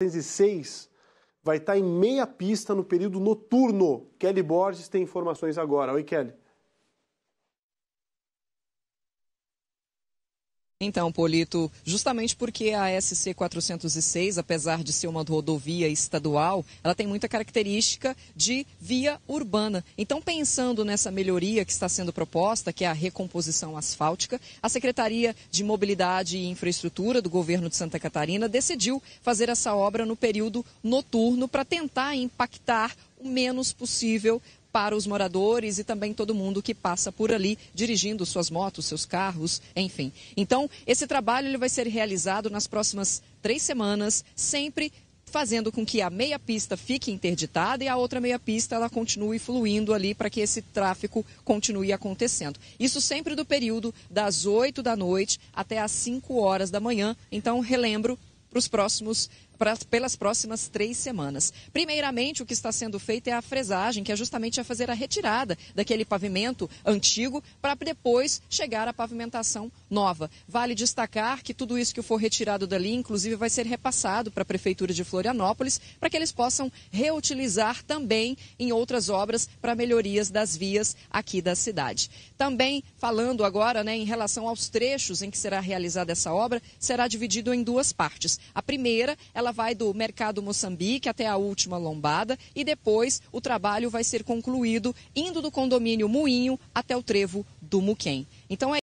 606 vai estar tá em meia pista no período noturno. Kelly Borges tem informações agora. Oi, Kelly. Então, Polito, justamente porque a SC 406, apesar de ser uma rodovia estadual, ela tem muita característica de via urbana. Então, pensando nessa melhoria que está sendo proposta, que é a recomposição asfáltica, a Secretaria de Mobilidade e Infraestrutura do governo de Santa Catarina decidiu fazer essa obra no período noturno para tentar impactar o menos possível para os moradores e também todo mundo que passa por ali dirigindo suas motos, seus carros, enfim. Então, esse trabalho ele vai ser realizado nas próximas três semanas, sempre fazendo com que a meia pista fique interditada e a outra meia pista ela continue fluindo ali para que esse tráfego continue acontecendo. Isso sempre do período das 8 da noite até as 5 horas da manhã. Então, relembro para os próximos pra, pelas próximas três semanas. Primeiramente, o que está sendo feito é a fresagem, que é justamente a fazer a retirada daquele pavimento antigo para depois chegar à pavimentação nova. Vale destacar que tudo isso que for retirado dali, inclusive, vai ser repassado para a Prefeitura de Florianópolis, para que eles possam reutilizar também em outras obras para melhorias das vias aqui da cidade. Também falando agora né, em relação aos trechos em que será realizada essa obra, será dividido em duas partes. A primeira, ela ela vai do Mercado Moçambique até a última lombada e depois o trabalho vai ser concluído indo do condomínio Moinho até o trevo do Muquem. Então é